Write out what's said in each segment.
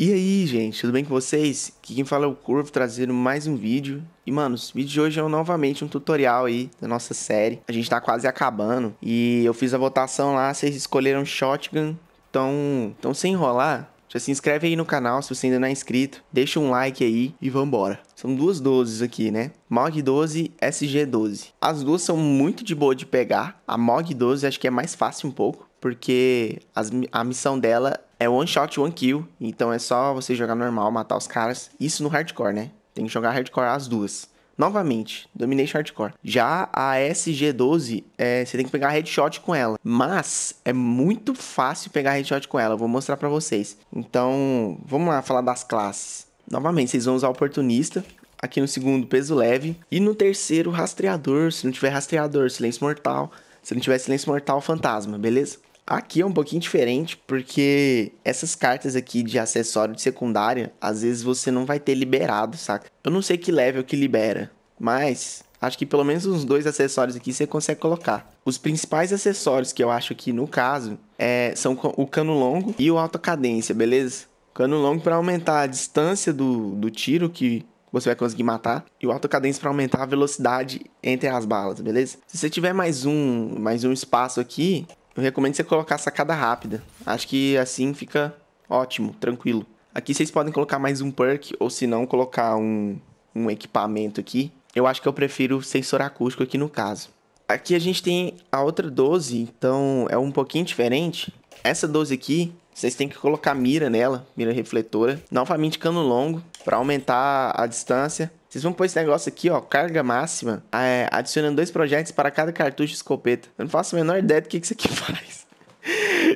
E aí, gente, tudo bem com vocês? Aqui quem fala é o Curvo trazendo mais um vídeo. E, mano, o vídeo de hoje é novamente um tutorial aí da nossa série. A gente tá quase acabando e eu fiz a votação lá, vocês escolheram Shotgun. Então, então sem enrolar, já se inscreve aí no canal se você ainda não é inscrito, deixa um like aí e vambora. São duas 12 aqui, né? MOG 12, SG 12. As duas são muito de boa de pegar. A MOG 12 acho que é mais fácil um pouco porque as, a missão dela é one shot, one kill. Então é só você jogar normal, matar os caras. Isso no hardcore, né? Tem que jogar hardcore as duas. Novamente, Domination Hardcore. Já a SG12, é, você tem que pegar headshot com ela. Mas é muito fácil pegar headshot com ela. Eu vou mostrar para vocês. Então, vamos lá falar das classes. Novamente, vocês vão usar oportunista. Aqui no segundo, peso leve. E no terceiro, rastreador. Se não tiver rastreador, silêncio mortal. Se não tiver silêncio mortal, fantasma, beleza? Aqui é um pouquinho diferente, porque essas cartas aqui de acessório de secundária, às vezes você não vai ter liberado, saca? Eu não sei que level que libera, mas acho que pelo menos uns dois acessórios aqui você consegue colocar. Os principais acessórios que eu acho aqui no caso é, são o cano longo e o alta cadência, beleza? Cano longo para aumentar a distância do, do tiro que você vai conseguir matar. E o alto cadência para aumentar a velocidade entre as balas, beleza? Se você tiver mais um, mais um espaço aqui, eu recomendo você colocar sacada rápida. Acho que assim fica ótimo, tranquilo. Aqui vocês podem colocar mais um perk, ou se não, colocar um, um equipamento aqui. Eu acho que eu prefiro sensor acústico aqui no caso. Aqui a gente tem a outra 12, então é um pouquinho diferente. Essa 12 aqui, vocês têm que colocar mira nela, mira refletora. Novamente cano longo, para aumentar a distância. Vocês vão pôr esse negócio aqui, ó, carga máxima, é, adicionando dois projetos para cada cartucho de escopeta. Eu não faço a menor ideia do que, isso aqui faz.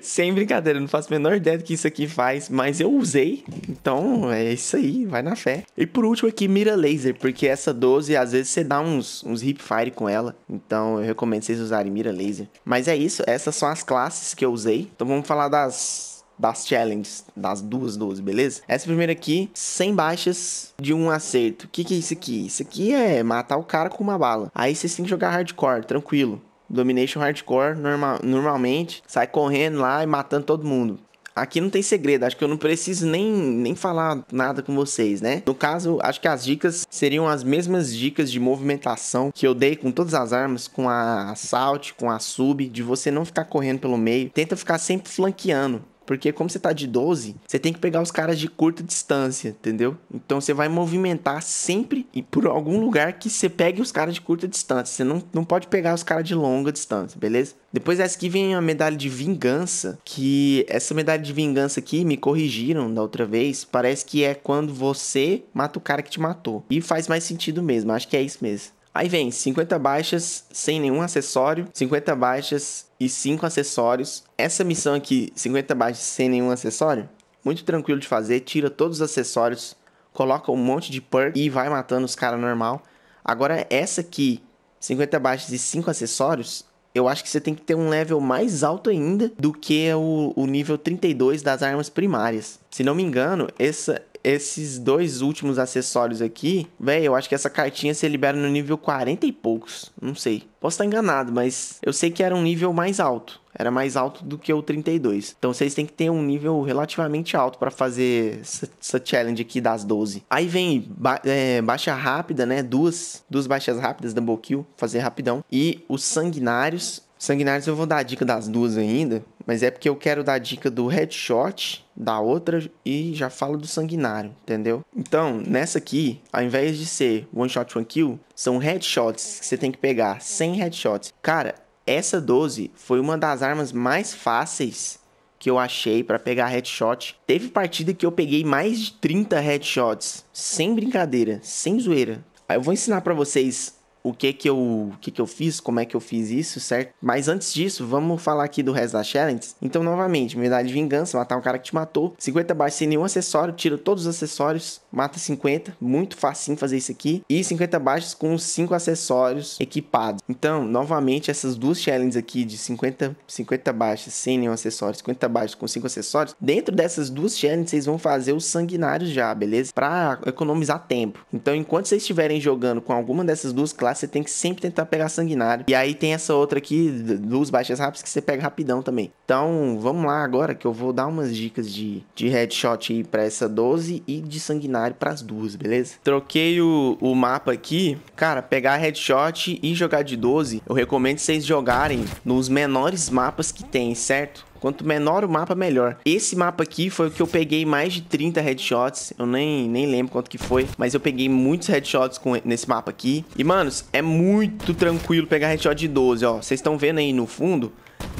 Sem brincadeira, eu não faço a menor ideia do que isso aqui faz, mas eu usei, então é isso aí, vai na fé. E por último aqui, mira laser, porque essa 12 às vezes você dá uns, uns hip fire com ela, então eu recomendo vocês usarem mira laser. Mas é isso, essas são as classes que eu usei, então vamos falar das das challenges, das duas 12, beleza? Essa primeira aqui, 100 baixas de um acerto. O que, que é isso aqui? Isso aqui é matar o cara com uma bala. Aí vocês têm que jogar hardcore, tranquilo. Domination hardcore, normal, normalmente, sai correndo lá e matando todo mundo. Aqui não tem segredo, acho que eu não preciso nem, nem falar nada com vocês, né? No caso, acho que as dicas seriam as mesmas dicas de movimentação que eu dei com todas as armas, com a assault, com a sub, de você não ficar correndo pelo meio. Tenta ficar sempre flanqueando. Porque como você tá de 12, você tem que pegar os caras de curta distância, entendeu? Então você vai movimentar sempre e por algum lugar que você pegue os caras de curta distância. Você não, não pode pegar os caras de longa distância, beleza? Depois essa aqui vem a medalha de vingança, que essa medalha de vingança aqui me corrigiram da outra vez, parece que é quando você mata o cara que te matou. E faz mais sentido mesmo, acho que é isso mesmo. Aí vem 50 baixas sem nenhum acessório, 50 baixas e 5 acessórios. Essa missão aqui, 50 baixas sem nenhum acessório, muito tranquilo de fazer, tira todos os acessórios, coloca um monte de perk e vai matando os caras normal. Agora essa aqui, 50 baixas e 5 acessórios, eu acho que você tem que ter um level mais alto ainda do que o, o nível 32 das armas primárias. Se não me engano, essa, esses dois últimos acessórios aqui, velho, eu acho que essa cartinha se libera no nível 40 e poucos. Não sei. Posso estar enganado, mas eu sei que era um nível mais alto. Era mais alto do que o 32. Então vocês têm que ter um nível relativamente alto para fazer essa, essa, challenge aqui das 12. Aí vem ba é, baixa rápida, né? Duas, duas baixas rápidas, double kill, fazer rapidão. E os sanguinários. Sanguinários eu vou dar a dica das duas ainda, mas é porque eu quero dar a dica do headshot, da outra e já falo do sanguinário, entendeu? Então, nessa aqui, ao invés de ser one shot, one kill, são headshots que você tem que pegar, 100 headshots. Cara, essa 12 foi uma das armas mais fáceis que eu achei para pegar headshot. Teve partida que eu peguei mais de 30 headshots, sem brincadeira, sem zoeira. Aí eu vou ensinar para vocês o que que eu, o que que eu fiz, como é que eu fiz isso, certo? Mas antes disso, vamos falar aqui do resto da challenge. Então, novamente, unidade de vingança, matar um cara que te matou, 50 barras sem nenhum acessório, tira todos os acessórios, mata 50, muito facinho fazer isso aqui, e 50 baixas com 5 acessórios equipados. Então, novamente, essas duas challenges aqui de 50, 50 baixas sem nenhum acessório, 50 baixas com 5 acessórios, dentro dessas duas challenges vocês vão fazer os sanguinários já, beleza? Para economizar tempo. Então, enquanto vocês estiverem jogando com alguma dessas duas classes você tem que sempre tentar pegar sanguinário. E aí tem essa outra aqui, dos baixas rápidas, que você pega rapidão também. Então, vamos lá agora que eu vou dar umas dicas de, de headshot aí pra essa 12 e de sanguinário pras duas, beleza? Troquei o, o mapa aqui. Cara, pegar headshot e jogar de 12, eu recomendo vocês jogarem nos menores mapas que tem, certo? Quanto menor o mapa, melhor. Esse mapa aqui foi o que eu peguei mais de 30 headshots. Eu nem, nem lembro quanto que foi, mas eu peguei muitos headshots com, nesse mapa aqui. E, manos, é muito tranquilo pegar headshot de 12, ó. Vocês estão vendo aí no fundo?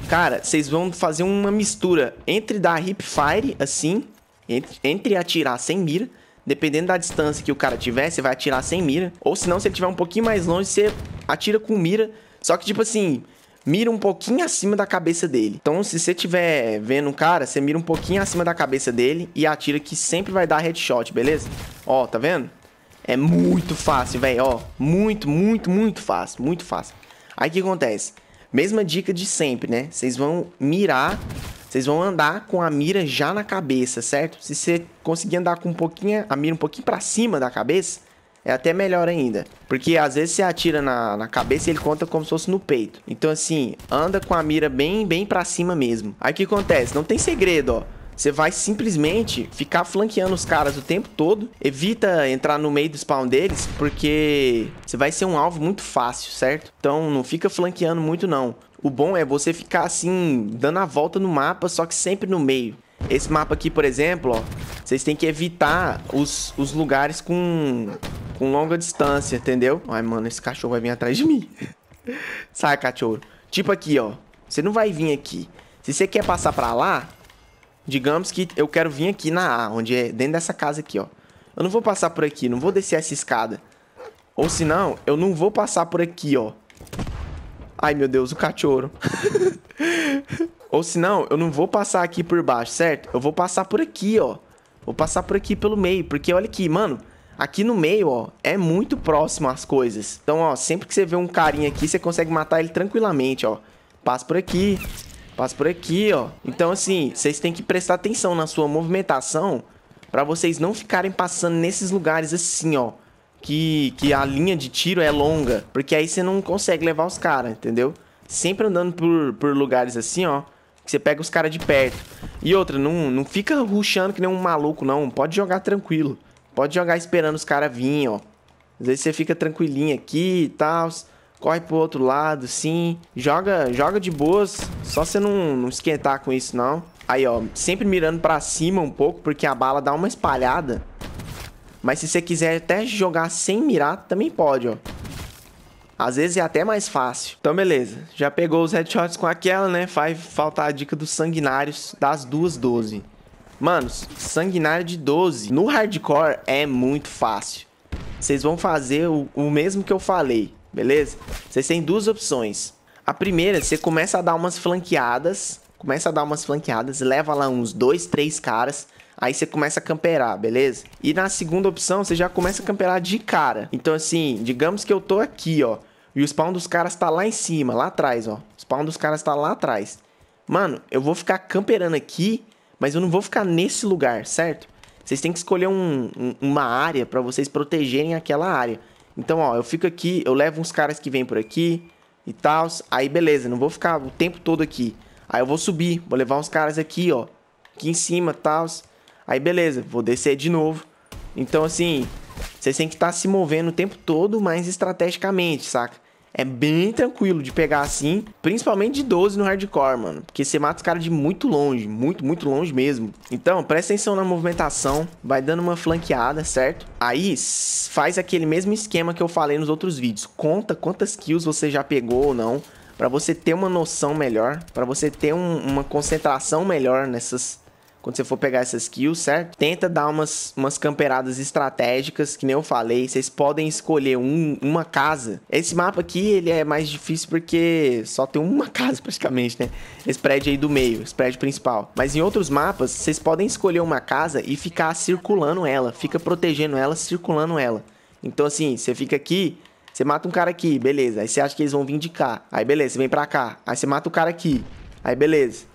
Cara, vocês vão fazer uma mistura entre dar hipfire, assim, entre, entre atirar sem mira, dependendo da distância que o cara tiver, você vai atirar sem mira. Ou se não, se ele tiver um pouquinho mais longe, você atira com mira. Só que, tipo assim, mira um pouquinho acima da cabeça dele. Então, se você tiver vendo um cara, você mira um pouquinho acima da cabeça dele e atira que sempre vai dar headshot, beleza? Ó, tá vendo? É muito fácil, velho, ó. Muito, muito, muito fácil, muito fácil. Aí o que acontece? Mesma dica de sempre, né? Vocês vão mirar, vocês vão andar com a mira já na cabeça, certo? Se você conseguir andar com um pouquinho, a mira um pouquinho pra cima da cabeça, é até melhor ainda. Porque às vezes você atira na, na cabeça e ele conta como se fosse no peito. Então, assim, anda com a mira bem, bem pra cima mesmo. Aí o que acontece? Não tem segredo, ó. Você vai simplesmente ficar flanqueando os caras o tempo todo. Evita entrar no meio do spawn deles, porque você vai ser um alvo muito fácil, certo? Então não fica flanqueando muito não. O bom é você ficar assim, dando a volta no mapa, só que sempre no meio. Esse mapa aqui, por exemplo, ó, vocês têm que evitar os, os lugares com com longa distância, entendeu? Ai, mano, esse cachorro vai vir atrás de mim. Sai, cachorro. Tipo aqui, ó. Você não vai vir aqui. Se você quer passar pra lá, digamos que eu quero vir aqui na A, onde é dentro dessa casa aqui, ó. Eu não vou passar por aqui, não vou descer essa escada. Ou senão, eu não vou passar por aqui, ó. Ai, meu Deus, o cachorro. Ou senão, eu não vou passar aqui por baixo, certo? Eu vou passar por aqui, ó. Vou passar por aqui pelo meio, porque olha aqui, mano. Aqui no meio, ó, é muito próximo as coisas. Então, ó, sempre que você vê um carinha aqui, você consegue matar ele tranquilamente, ó. Passa por aqui, passa por aqui, ó. Então, assim, vocês têm que prestar atenção na sua movimentação para vocês não ficarem passando nesses lugares assim, ó. Que, que a linha de tiro é longa. Porque aí você não consegue levar os caras, entendeu? Sempre andando por, por lugares assim, ó. Que você pega os caras de perto. E outra, não, não fica ruxando que nem um maluco, não. Pode jogar tranquilo. Pode jogar esperando os caras virem, ó. Às vezes você fica tranquilinho aqui e tal. Corre pro outro lado, sim. Joga, joga de boas. Só você não, não esquentar com isso, não. Aí, ó. Sempre mirando pra cima um pouco, porque a bala dá uma espalhada. Mas se você quiser até jogar sem mirar, também pode, ó. Às vezes é até mais fácil. Então, beleza. Já pegou os headshots com aquela, né? Vai faltar a dica dos sanguinários das duas 12. Manos, sanguinário de 12 no hardcore é muito fácil. Vocês vão fazer o, o mesmo que eu falei, beleza? Vocês têm duas opções. A primeira, você começa a dar umas flanqueadas, começa a dar umas flanqueadas, leva lá uns dois, três caras, aí você começa a camperar, beleza? E na segunda opção, você já começa a camperar de cara. Então assim, digamos que eu tô aqui, ó, e o spawn dos caras tá lá em cima, lá atrás, ó. O spawn dos caras tá lá atrás. Mano, eu vou ficar camperando aqui mas eu não vou ficar nesse lugar, certo? Vocês têm que escolher um, um, uma área para vocês protegerem aquela área. Então, ó, eu fico aqui, eu levo uns caras que vêm por aqui e tal. Aí, beleza, não vou ficar o tempo todo aqui. Aí eu vou subir, vou levar uns caras aqui, ó. Aqui em cima, tal. Aí, beleza, vou descer de novo. Então, assim, vocês têm que estar tá se movendo o tempo todo, mas estrategicamente, saca? É bem tranquilo de pegar assim, principalmente de 12 no hardcore, mano. Porque você mata os caras de muito longe, muito, muito longe mesmo. Então, presta atenção na movimentação, vai dando uma flanqueada, certo? Aí, faz aquele mesmo esquema que eu falei nos outros vídeos. Conta quantas kills você já pegou ou não, para você ter uma noção melhor, para você ter um, uma concentração melhor nessas quando você for pegar essas kills, certo? Tenta dar umas, umas camperadas estratégicas, que nem eu falei. Vocês podem escolher um, uma casa. Esse mapa aqui, ele é mais difícil porque só tem uma casa praticamente, né? Esse prédio aí do meio, esse prédio principal. Mas em outros mapas, vocês podem escolher uma casa e ficar circulando ela. Fica protegendo ela, circulando ela. Então assim, você fica aqui, você mata um cara aqui, beleza. Aí você acha que eles vão vir de cá. Aí beleza, você vem pra cá. Aí você mata o cara aqui. Aí beleza.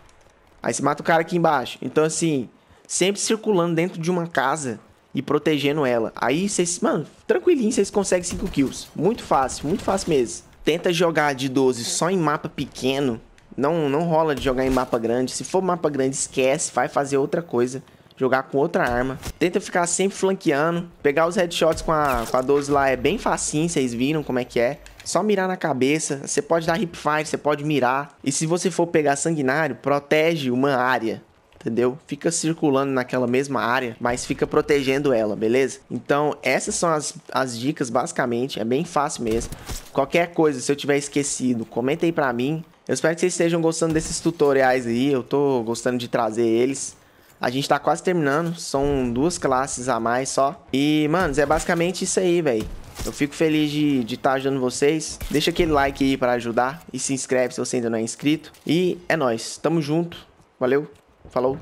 Aí você mata o cara aqui embaixo. Então, assim, sempre circulando dentro de uma casa e protegendo ela. Aí vocês, mano, tranquilinho, vocês conseguem 5 kills. Muito fácil, muito fácil mesmo. Tenta jogar de 12 só em mapa pequeno. Não, não rola de jogar em mapa grande. Se for mapa grande, esquece, vai fazer outra coisa. Jogar com outra arma. Tenta ficar sempre flanqueando. Pegar os headshots com a, com a 12 lá é bem facinho, vocês viram como é que é. Só mirar na cabeça, você pode dar hip fire, você pode mirar. E se você for pegar sanguinário, protege uma área entendeu? Fica circulando naquela mesma área, mas fica protegendo ela, beleza? Então, essas são as, as dicas, basicamente. É bem fácil mesmo. Qualquer coisa, se eu tiver esquecido, comenta aí pra mim. Eu espero que vocês estejam gostando desses tutoriais aí. Eu tô gostando de trazer eles. A gente tá quase terminando. São duas classes a mais só. E, mano, é basicamente isso aí, velho. Eu fico feliz de estar tá ajudando vocês. Deixa aquele like aí para ajudar e se inscreve se você ainda não é inscrito. E é nós, tamo junto. Valeu, falou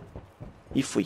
e fui.